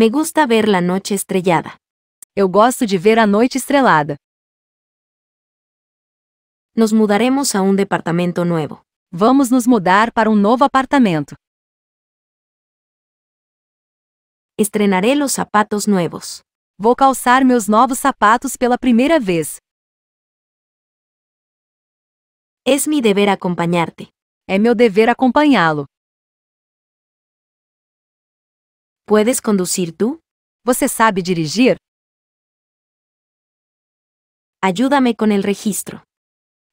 Me gusta ver la noche estrellada. Eu gosto de ver a noite estrelada. Nos mudaremos a um departamento novo. Vamos nos mudar para um novo apartamento. Estrenaré los zapatos nuevos. Vou calçar meus novos sapatos pela primeira vez. Es mi deber acompañarte. É meu dever acompanhá-lo. Puedes conducir tú? Você sabe dirigir? Ayúdame con el registro.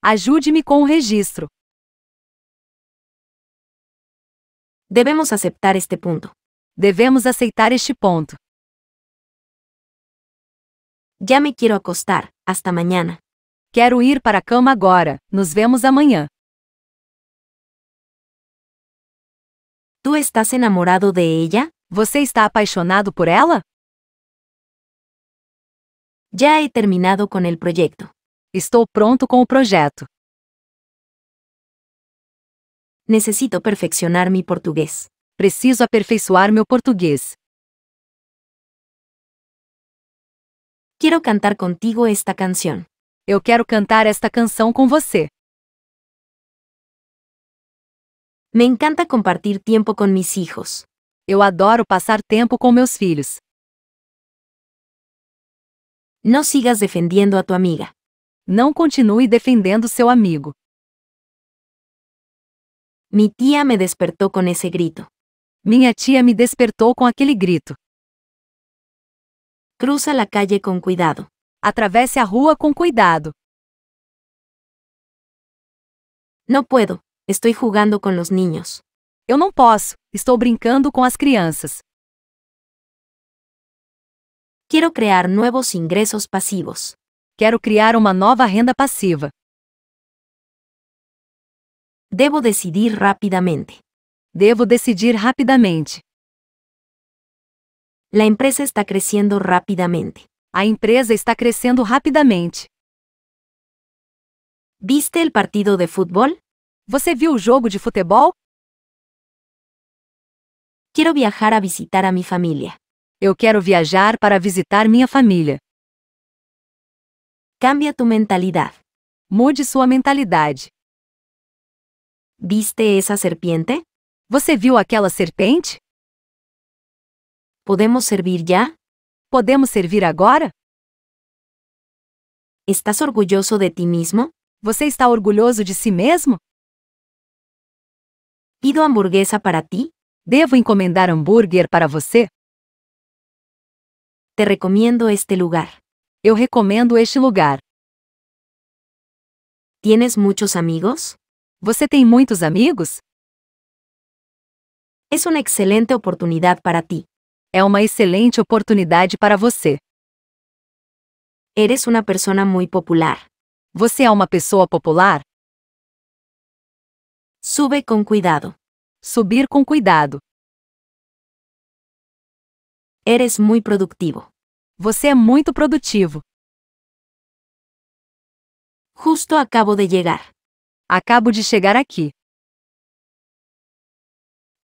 Ajude-me com registro. Debemos aceptar este punto. Debemos aceitar este punto. Ya me quiero acostar. Hasta mañana. Quero ir para a cama agora. Nos vemos amanhã. ¿Tú estás enamorado de ella? Você está apaixonado por ella? Ya he terminado con el proyecto. Estou pronto con o proyecto. Necesito perfeccionar mi portugués. Preciso aperfeiçoar meu portugués. Quiero cantar contigo esta canción. Eu quero cantar esta canción com você. Me encanta compartir tiempo con mis hijos. Eu adoro passar tempo com meus filhos. Não sigas defendendo a tua amiga. Não continue defendendo seu amigo. Minha tia me despertou com esse grito. Minha tia me despertou com aquele grito. Cruza a calle com cuidado. Atravesse a rua com cuidado. Não puedo. Estou jogando com os niños. Eu não posso. Estou brincando com as crianças. Quero criar novos ingressos passivos. Quero criar uma nova renda passiva. Devo decidir rapidamente. Devo decidir rapidamente. A empresa está crescendo rapidamente. A empresa está crescendo rapidamente. Viste o partido de futebol? Você viu o jogo de futebol? Quero viajar a visitar a minha família. Eu quero viajar para visitar minha família. Cambia tu mentalidade. Mude sua mentalidade. ¿Viste essa serpiente? Você viu aquela serpente? Podemos servir já? Podemos servir agora? Estás orgulhoso de ti mesmo? Você está orgulhoso de si mesmo? Pido hamburguesa para ti? Devo encomendar hambúrguer para você? Te recomendo este lugar. Eu recomendo este lugar. Tienes muitos amigos? Você tem muitos amigos? É uma excelente oportunidade para ti. É uma excelente oportunidade para você. Eres uma pessoa muito popular. Você é uma pessoa popular? Sube com cuidado. Subir com cuidado. Eres muito produtivo. Você é muito produtivo. Justo acabo de chegar. Acabo de chegar aqui.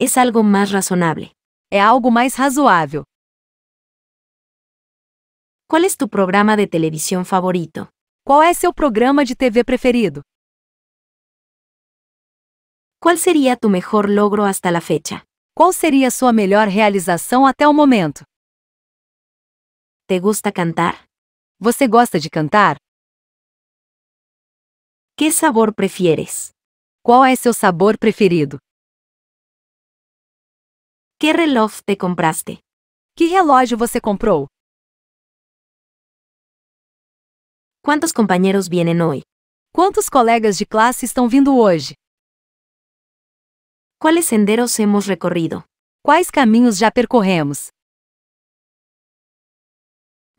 É algo mais razonável. É algo mais razoável. Qual é tu programa de televisão favorito? Qual é seu programa de TV preferido? Qual seria tu melhor logro hasta la fecha? Qual seria sua melhor realização até o momento? Te gusta cantar? Você gosta de cantar? Que sabor prefieres? Qual é seu sabor preferido? Que reloj te compraste? Que relógio você comprou? Quantos companheiros vêm hoje? Quantos colegas de classe estão vindo hoje? ¿Cuáles senderos hemos recorrido? ¿Cuáles caminos ya percorremos?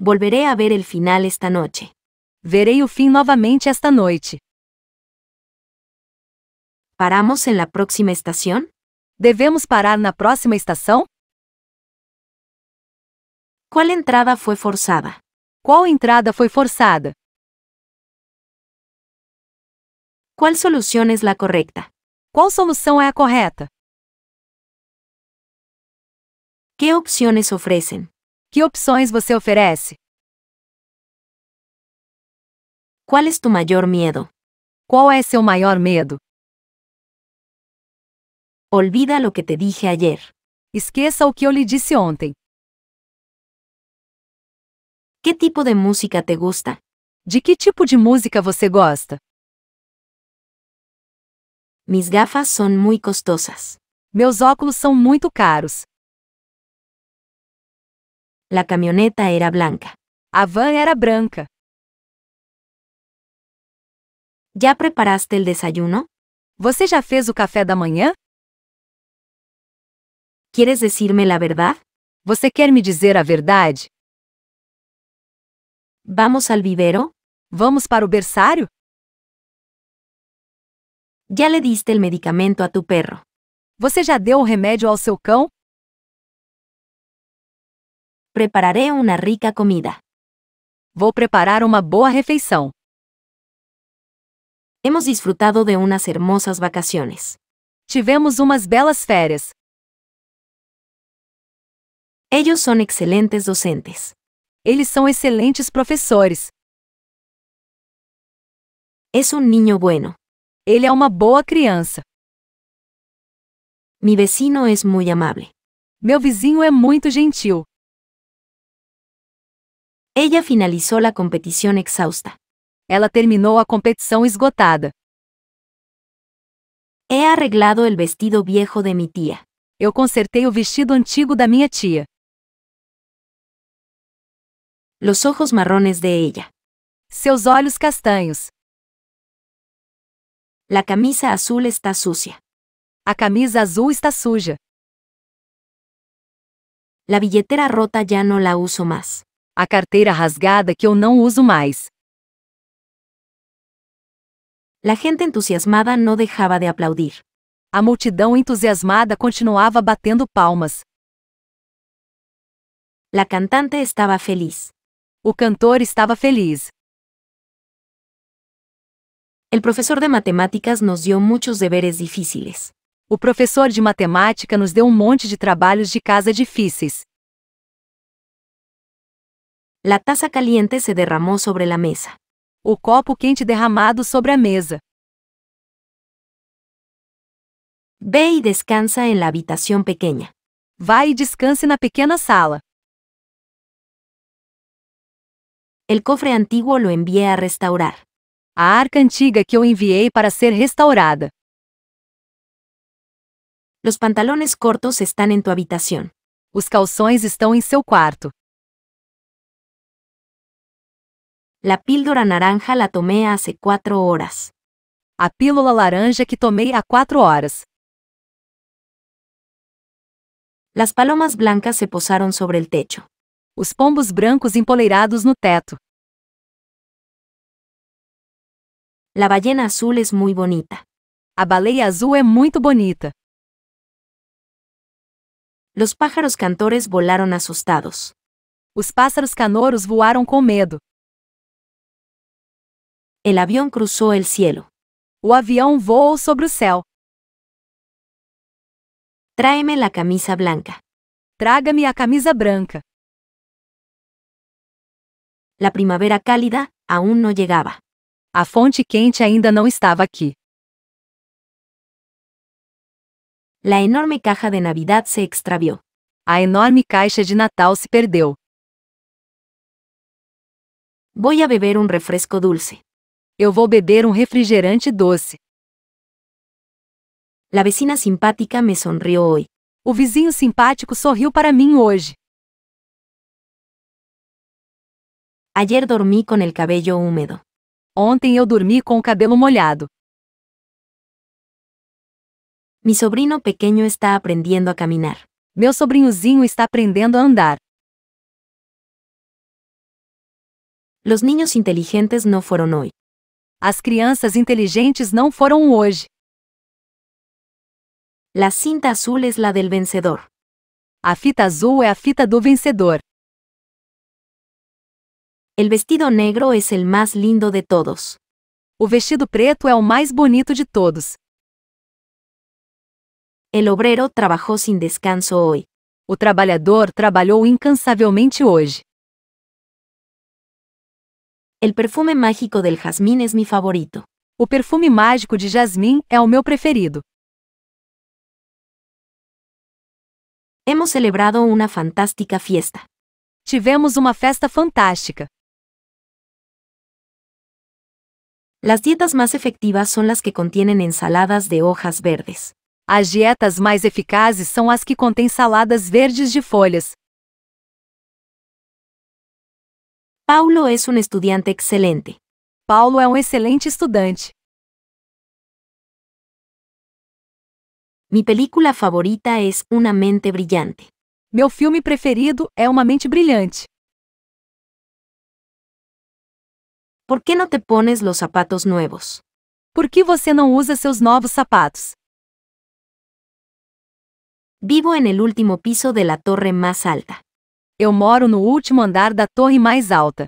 Volveré a ver el final esta noche. Veré o fin novamente esta noite. ¿Paramos en la próxima estación? ¿Debemos parar na próxima estación? ¿Cuál entrada fue forzada? ¿Cuál entrada fue forzada? ¿Cuál solución es la correcta? Qual solução é a correta? Que opções oferecem? Que opções você oferece? Qual é tu maior medo? Qual é seu maior medo? Olvida o que te dije ayer. Esqueça o que eu lhe disse ontem. Que tipo de música te gusta? De que tipo de música você gosta? Mis gafas são muito costosas. Meus óculos são muito caros. La camioneta era blanca. A van era branca. Já preparaste o desayuno? Você já fez o café da manhã? Quieres decirme la verdad? Você quer me dizer a verdade? Vamos al vivero? Vamos para o berçário? Ya le diste el medicamento a tu perro. Você já deu o remédio ao seu cão? Prepararé una rica comida. Vou preparar uma boa refeição. Hemos disfrutado de unas hermosas vacaciones. Tivemos umas belas férias. Ellos son excelentes docentes. Eles são excelentes professores. Es un niño bueno. Ele é uma boa criança. Mi vecino é muito amável. Meu vizinho é muito gentil. Ella finalizó la competición exhausta. Ela terminou a competição esgotada. He arreglado el vestido viejo de mi tía. Eu consertei o vestido antigo da minha tia. Los ojos marrones de ella. Seus olhos castanhos. La camisa azul está sucia. A camisa azul está suja. La billetera rota ya no la uso más. A carteira rasgada que eu não uso mais. La gente entusiasmada no dejaba de aplaudir. A multidão entusiasmada continuava batendo palmas. La cantante estava feliz. O cantor estava feliz. El profesor de matemáticas nos dio muchos deberes difíciles. O profesor de matemática nos deu un um monte de trabalhos de casa difíceis. La taza caliente se derramó sobre la mesa. O copo quente derramado sobre a mesa. Ve y descansa en la habitación pequeña. Vai e descanse na pequena sala. El cofre antiguo lo envié a restaurar. a arca antiga que eu enviei para ser restaurada. os pantalones cortos estão em tua habitação. Os calções estão em seu quarto. La píldora naranja la tomé hace quatro horas. A pílula laranja que tomei há quatro horas. Las palomas blancas se posaram sobre el techo. Os pombos brancos empoleirados no teto. La ballena azul es muy bonita. A baleia azul es muy bonita. Los pájaros cantores volaron asustados. Los pájaros canoros voaron con medo. El avión cruzó el cielo. O avión voou sobre o céu. Tráeme la camisa blanca. Trágame a camisa branca. La primavera cálida aún no llegaba. A fonte quente ainda não estava aqui. La enorme caja de Navidad se extravió. A enorme caixa de Natal se perdeu. Voy a beber um refresco dulce. Eu vou beber um refrigerante doce. La vecina simpática me sonriu hoje. O vizinho simpático sorriu para mim hoje. Ayer dormi com o cabelo úmido. Ontem eu dormi com o cabelo molhado. Mi sobrino pequeno está aprendendo a caminhar. Meu sobrinhozinho está aprendendo a andar. Los niños inteligentes no fueron hoy. As crianças inteligentes não foram hoje. La cinta azul es la del vencedor. A fita azul é a fita do vencedor. El vestido negro es el más lindo de todos. O vestido preto é o mais bonito de todos. El obrero trabajó sin descanso hoy. O trabalhador trabalhou incansavelmente hoje. El perfume mágico del jazmín es mi favorito. O perfume mágico de jasmim é o meu preferido. Hemos celebrado una fantástica fiesta. Tivemos uma festa fantástica. Las dietas mais efetivas são as que contêm ensaladas de hojas verdes. As dietas mais eficazes são as que contêm saladas verdes de folhas. Paulo é um estudante excelente. Paulo é um excelente estudante. Minha película favorita é Uma Mente Brilhante. Meu filme preferido é Uma Mente Brilhante. Por qué no te pones los zapatos nuevos? Por qué você no usa seus novos zapatos? Vivo en el último piso de la torre más alta. Eu moro no último andar da torre mais alta.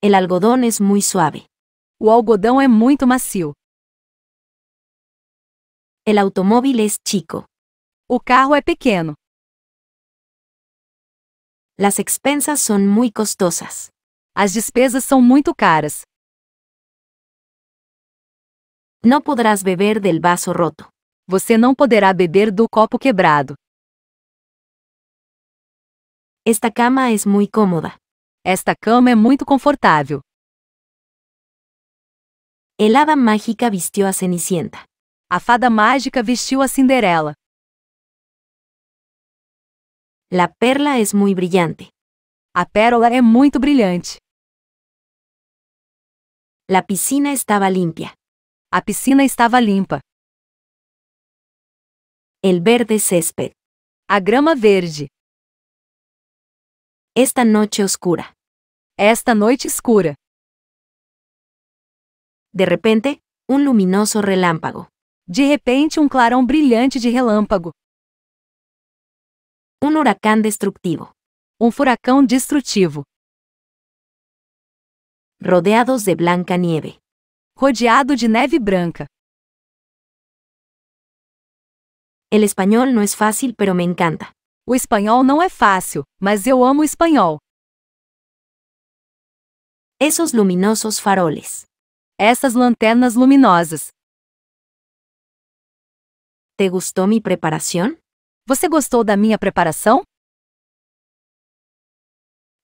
El algodón es muy suave. O algodón es muito macio. El automóvil es chico. O carro es pequeño. Las expensas son muy costosas. As despesas são muito caras. Não podrás beber del vaso roto. Você não poderá beber do copo quebrado. Esta cama es muy cómoda. Esta cama é muito confortável. Helada mágica vestiu a Cenicienta. A fada mágica vestiu a Cinderela. La perla es muy brillante. A pérola é muito brilhante. La piscina estava limpia. A piscina estava limpa. El verde césped. A grama verde. Esta noche oscura. Esta noite escura. De repente, um luminoso relâmpago. De repente, um clarão brilhante de relâmpago um huracão destrutivo, Um furacão destrutivo. Rodeados de blanca nieve. Rodeado de neve branca. El español no es fácil, pero me encanta. O espanhol não é fácil, mas eu amo o espanhol. Esos luminosos faroles. Essas lanternas luminosas. Te gustou minha preparação? Você gostou da minha preparação?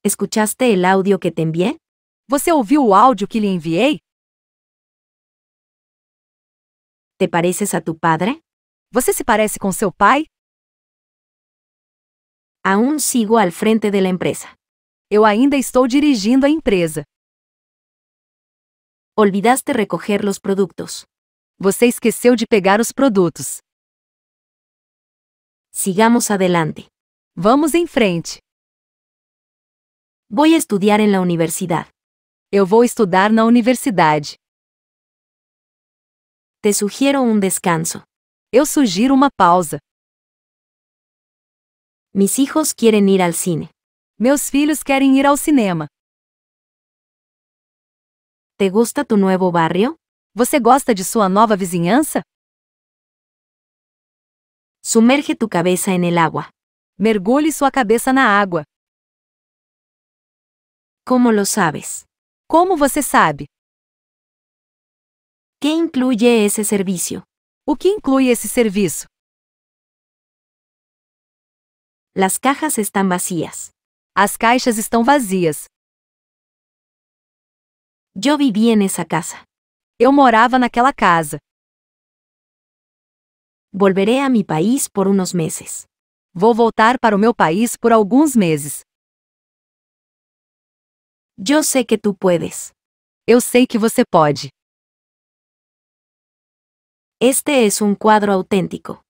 ¿Escuchaste el audio que te envié? Você ouviu o áudio que lhe enviei? ¿Te pareces a tu padre? Você se parece com seu pai? Aún sigo al frente de la empresa. Eu ainda estou dirigindo a empresa. Olvidaste recoger los productos. Você esqueceu de pegar os produtos. Sigamos adelante. Vamos em frente. Voy estudar na universidade. la universidad. Eu vou estudar na universidade. Te sugiro um descanso. Eu sugiro uma pausa. Mis hijos quieren ir al cine. Meus filhos querem ir ao cinema. Te gusta tu nuevo barrio? Você gosta de sua nova vizinhança? Sumerge tu cabeza en el agua. Mergulhe sua cabeça na água. Como lo sabes? Como você sabe? Que incluye esse serviço? O que inclui esse serviço? Las cajas están vacías. As caixas estão vazias. Eu vivia nessa casa. Eu morava naquela casa. Volveré a mi país por unos meses. Vou voltar para o meu país por alguns meses. Yo sé que tú puedes. Eu sei que você pode. Este es un cuadro auténtico.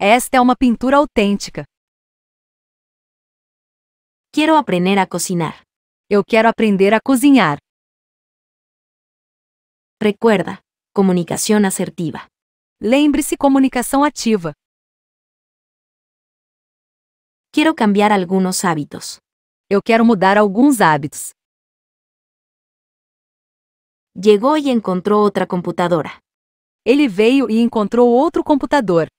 Esta es una pintura auténtica. Quiero aprender a cocinar. Yo quiero aprender a cozinhar. Recuerda, comunicación asertiva. Lembre-se comunicação ativa. Quero cambiar alguns hábitos. Eu quero mudar alguns hábitos. chegou e encontrou outra computadora. Ele veio e encontrou outro computador.